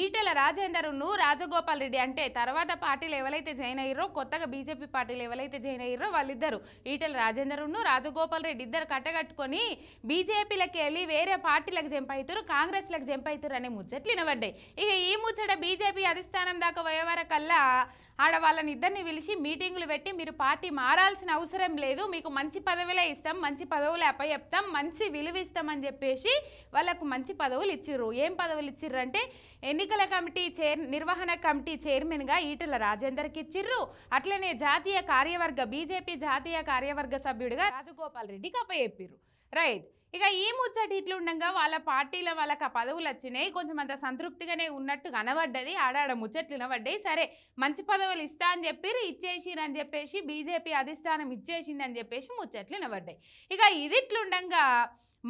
ఈటెల రాజేందర్ను రాజగోపాల్ రెడ్డి అంటే తర్వాత పార్టీలు ఎవరైతే జాయిన్ అయ్యారో కొత్తగా బీజేపీ పార్టీలు ఎవరైతే జాయిన్ అయ్యారో వాళ్ళిద్దరు ఈటెల రాజేందర్ను రాజగోపాల్ రెడ్డి ఇద్దరు కట్టగట్టుకొని బీజేపీలకి వెళ్ళి వేరే పార్టీలకు జంప్ అవుతారు కాంగ్రెస్లకు జంప్ అవుతారు అనే ముచ్చట్లు వినబడ్డాయి ఇక ఈ ముచ్చట బీజేపీ అధిష్టానం దాకా పోయేవారకల్లా ఆడ వాళ్ళని ఇద్దరిని పిలిచి మీటింగులు పెట్టి మీరు పార్టీ మారాల్సిన అవసరం లేదు మీకు మంచి పదవులే ఇస్తాం మంచి పదవులే చెప్తాం మంచి విలువ ఇస్తామని చెప్పేసి వాళ్ళకు మంచి పదవులు ఇచ్చిర్రు ఏం పదవులు ఇచ్చిర్రు అంటే ఎన్నికల కమిటీ చైర్ నిర్వహణ కమిటీ చైర్మన్గా ఈటల రాజేందర్కి ఇచ్చిర్రు అట్లనే జాతీయ కార్యవర్గ బీజేపీ జాతీయ కార్యవర్గ సభ్యుడిగా రాజగోపాల్ రెడ్డికి చెప్పిర్రు రైట్ ఇక ఈ ముచ్చట ఇట్లుండగా వాళ్ళ పార్టీలో వాళ్ళకి ఆ పదవులు వచ్చినాయి కొంచెం అంత సంతృప్తిగానే ఉన్నట్టు కనబడ్డది ఆడాడ ముచ్చట్లు వినబడ్డాయి సరే మంచి పదవులు ఇస్తా అని చెప్పిరు ఇచ్చేసిరని చెప్పేసి బీజేపీ అధిష్టానం ఇచ్చేసింది అని చెప్పేసి ముచ్చట్లు వినబడ్డాయి ఇక ఇది ఇట్లుండగా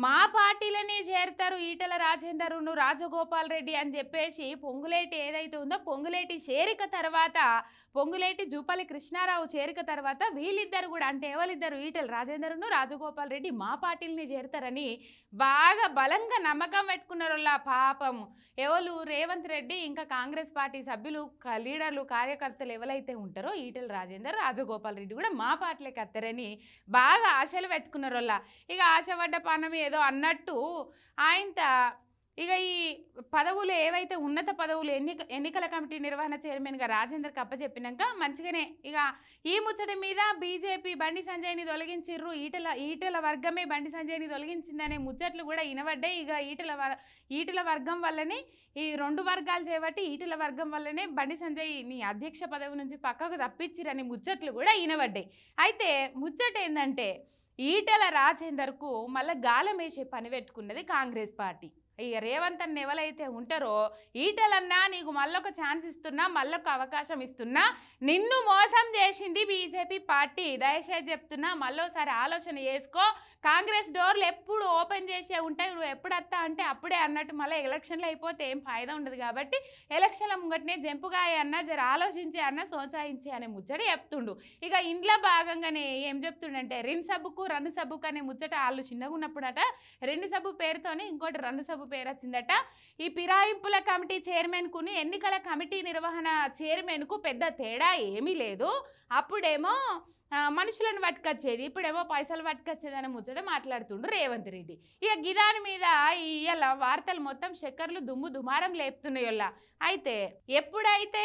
మా పార్టీలనే చేరుతారు ఈటల రాజేందరును రాజగోపాల్ రెడ్డి అని చెప్పేసి పొంగులేటి ఏదైతే ఉందో పొంగులేటి చేరిక తర్వాత పొంగులేటి జూపల్లి కృష్ణారావు చేరిక తర్వాత వీళ్ళిద్దరు కూడా అంటే ఎవరిద్దరు ఈటెల రాజేందర్ను రాజగోపాల్ రెడ్డి మా పార్టీలని చేరుతారని బాగా బలంగా నమ్మకం పెట్టుకున్నారు పాపం ఎవరు రేవంత్ రెడ్డి ఇంకా కాంగ్రెస్ పార్టీ సభ్యులు లీడర్లు కార్యకర్తలు ఎవరైతే ఉంటారో ఈటెల రాజేందర్ రాజగోపాల్ రెడ్డి కూడా మా పార్టీలోకి వస్తారని బాగా ఆశలు పెట్టుకున్నారు ఇక ఆశపడ్డ పానం ఏదో అన్నట్టు ఆయనతో ఇక ఈ పదవులు ఏవైతే ఉన్నత పదవులు ఎన్నిక ఎన్నికల కమిటీ నిర్వహణ చైర్మన్గా రాజేందర్ అప్పచెప్పినాక మంచిగానే ఇక ఈ ముచ్చట మీద బీజేపీ బండి సంజయ్ని తొలగించిర్రు ఈటల ఈటల వర్గమే బండి సంజయ్ని తొలగించిందనే ముచ్చట్లు కూడా వినబడ్డాయి ఇక ఈటల ఈటల వర్గం వల్లనే ఈ రెండు వర్గాలు చేపట్టి ఈటల వర్గం వల్లనే బండి సంజయ్ నీ అధ్యక్ష పదవి నుంచి పక్కకు తప్పించిరని ముచ్చట్లు కూడా వినబడ్డాయి అయితే ముచ్చట ఏంటంటే ఈటల రాజేందర్కు మళ్ళీ గాలం వేసే పని పెట్టుకున్నది కాంగ్రెస్ పార్టీ ఇక రేవంత్ అన్న ఎవరైతే ఉంటారో ఈటలన్నా నీకు మళ్ళొక ఛాన్స్ ఇస్తున్నా మళ్ళొక అవకాశం ఇస్తున్నా నిన్ను మోసం చేసింది బీజేపీ పార్టీ దయచేసి చెప్తున్నా మళ్ళోసారి ఆలోచన చేసుకో కాంగ్రెస్ డోర్లు ఎప్పుడు ఓపెన్ చేసే ఉంటాయి నువ్వు ఎప్పుడత్తా అంటే అప్పుడే అన్నట్టు మళ్ళీ ఎలక్షన్లు అయిపోతే ఏం ఫాయిదా ఉండదు కాబట్టి ఎలక్షన్ల ముంగటనే జంపుగా అన్న జర ఆలోచించి అన్న సోచాయించి అనే ముచ్చట చెప్తుండు ఇక ఇంట్లో భాగంగానే ఏం చెప్తుండంటే రెండు సబ్బుకు రెండు సబ్బుకు అనే ముచ్చట వాళ్ళు చిన్నగా ఉన్నప్పుడట రెండు సబ్బు పేరుతోనే ఇంకోటి రెండు సబ్బు బాబు పేరు వచ్చిందట ఈ పిరాయింపుల కమిటీ చైర్మన్కు ఎన్నికల కమిటీ నిర్వహణ చైర్మన్కు పెద్ద తేడా ఏమీ లేదు అప్పుడేమో మనుషులను పట్టుకొచ్చేది ఇప్పుడేమో పైసలు పట్టుకొచ్చేది అని ముచ్చట మాట్లాడుతుండ్రు రేవంత్ రెడ్డి ఇక గిదాని మీద ఇవాళ వార్తలు మొత్తం చక్కర్లు దుమ్ము దుమారం లేపుతున్నాయి అయితే ఎప్పుడైతే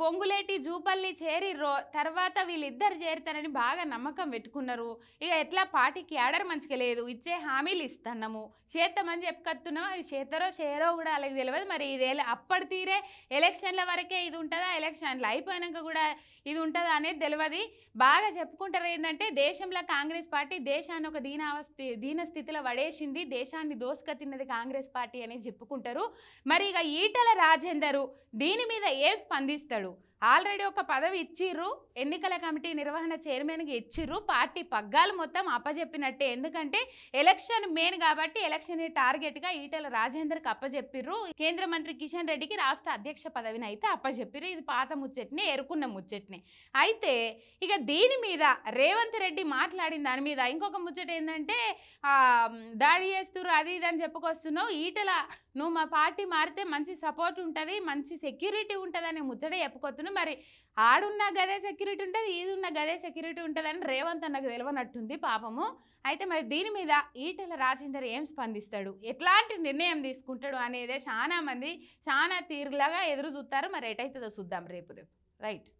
పొంగులేటి జూపల్లి చేరిర్రో తర్వాత వీళ్ళిద్దరు చేరుతారని బాగా నమ్మకం పెట్టుకున్నారు ఇక ఎట్లా పార్టీకి ఏడర్ మంచిగా లేదు ఇచ్చే హామీలు ఇస్తున్నాము చేస్తామని చెప్పుకొస్తున్నాం అవి చేతరో చేరో కూడా అలాగే తెలియదు మరి ఇది అప్పటి తీరే ఎలక్షన్ల వరకే ఇది ఉంటుందా ఎలక్షన్లు అయిపోయినాక కూడా ఇది ఉంటుందా అనేది తెలియదు బాగా చెప్పుకుంటారు ఏంటంటే దేశంలో కాంగ్రెస్ పార్టీ దేశాన్ని ఒక దీనావస్థి దీనస్థితిలో పడేసింది దేశాన్ని దోసుక తిన్నది కాంగ్రెస్ పార్టీ అనేది చెప్పుకుంటారు మరి ఇక ఈటల రాజేందరు దీని మీద ఏం స్పంది ಸ್ಥಳು ఆల్రెడీ ఒక పదవి ఇచ్చిర్రు ఎన్నికల కమిటీ నిర్వహణ చైర్మన్కి ఇచ్చిర్రు పార్టీ పగ్గాలు మొత్తం అప్పజెప్పినట్టే ఎందుకంటే ఎలక్షన్ మెయిన్ కాబట్టి ఎలక్షన్ టార్గెట్గా ఈటల రాజేందర్కి అప్పజెప్పిర్రు కేంద్ర మంత్రి కిషన్ రెడ్డికి రాష్ట్ర అధ్యక్ష పదవిని అయితే అప్పజెప్పిర్రు ఇది పాత ముచ్చట్ని ఎరుకున్న ముచ్చట్ని అయితే ఇక దీని మీద రేవంత్ రెడ్డి మాట్లాడిన దాని మీద ఇంకొక ముచ్చట ఏంటంటే దాడి చేస్తురు అది ఇది అని చెప్పుకొస్తున్నావు ఈటల నువ్వు మా పార్టీ మారితే మంచి సపోర్ట్ ఉంటుంది మంచి సెక్యూరిటీ ఉంటుంది అనే ముచ్చట చెప్పుకొస్తున్నావు చెప్తుంది మరి ఆడున్న గదే సెక్యూరిటీ ఉంటుంది ఇది ఉన్న గదే సెక్యూరిటీ ఉంటుందని రేవంత్ అన్నకు తెలియనట్టుంది పాపము అయితే మరి దీని మీద ఈటెల రాజేందర్ ఏం స్పందిస్తాడు ఎట్లాంటి నిర్ణయం తీసుకుంటాడు అనేదే చాలా మంది చాలా తీరులాగా ఎదురు చూస్తారు మరి ఎటైతుందో చూద్దాం రేపు రేపు రైట్